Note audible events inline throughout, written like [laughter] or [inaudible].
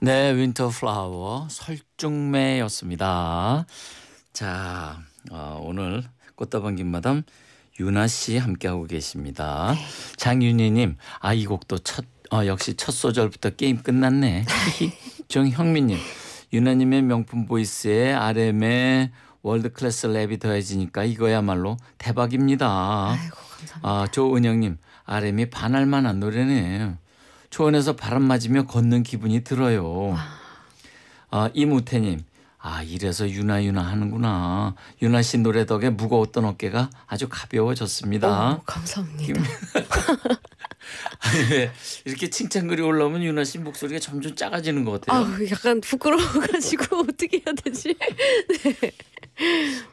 네, 윈터 플라워 설중매였습니다. 자, 어, 오늘 꽃다방 김마담 유나 씨 함께하고 계십니다. 네. 장윤희님, 아 이 곡도 첫 어, 역시 첫 소절부터 게임 끝났네. 정형민님, 유나님의 명품 보이스에 RM의 월드 클래스 랩이 더해지니까 이거야말로 대박입니다. 아이고, 감사합니다. 아 조은영님, RM이 반할만한 노래네요. 초원에서 바람 맞으며 걷는 기분이 들어요. 아, 이무태님, 아 이래서 유나 유나 하는구나. 유나 씨 노래 덕에 무거웠던 어깨가 아주 가벼워졌습니다. 오, 어, 감사합니다. [laughs] 아니, 이렇게 칭찬글이 올라오면 유나 씨 목소리가 점점 작아지는 것 같아요. 아, 약간 부끄러워가지고 [laughs] 어떻게 해야 되지? [laughs] 네.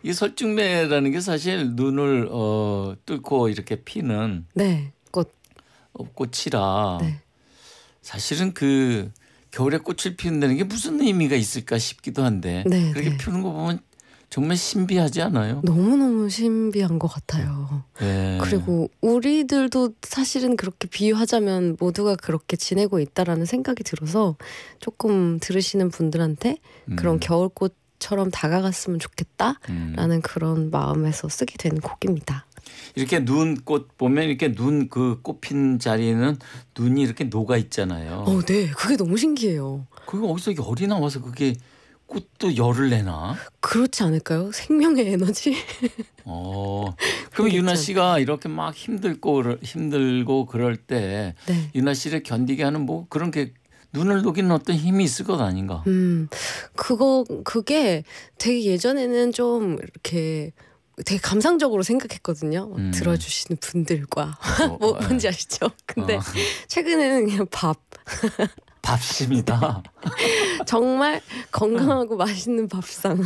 이 설중매라는 게 사실 눈을 어, 뚫고 이렇게 피는 네꽃 꽃이라. 네. 사실은 그 겨울에 꽃을 피운다는 게 무슨 의미가 있을까 싶기도 한데 네, 그렇게 네. 피우는 거 보면 정말 신비하지 않아요? 너무너무 신비한 것 같아요. 네. 그리고 우리들도 사실은 그렇게 비유하자면 모두가 그렇게 지내고 있다라는 생각이 들어서 조금 들으시는 분들한테 그런 음. 겨울꽃처럼 다가갔으면 좋겠다라는 음. 그런 마음에서 쓰게 된 곡입니다. 이렇게 눈꽃 보면 이렇게 눈 그 꽃핀 자리는 눈이 이렇게 녹아 있잖아요. 어, 네. 그게 너무 신기해요. 그게 어디서 열이 나와서 그게 꽃도 열을 내나? 그렇지 않을까요? 생명의 에너지. 어. 그럼 유나 씨가 이렇게 막 힘들고 힘들고 그럴 때 네. 유나 씨를 견디게 하는 뭐 그런 게 눈을 녹이는 어떤 힘이 있을 것 아닌가? 음, 그거 그게 되게 예전에는 좀 이렇게 되게 감상적으로 생각했거든요. 음. 들어주시는 분들과 어, [laughs] 뭐, 어 뭔지 예. 아시죠? 어. 근데 어. [laughs] 최근에는 그냥 밥. [laughs] 밥심이다. 정말 건강하고 맛있는 밥상.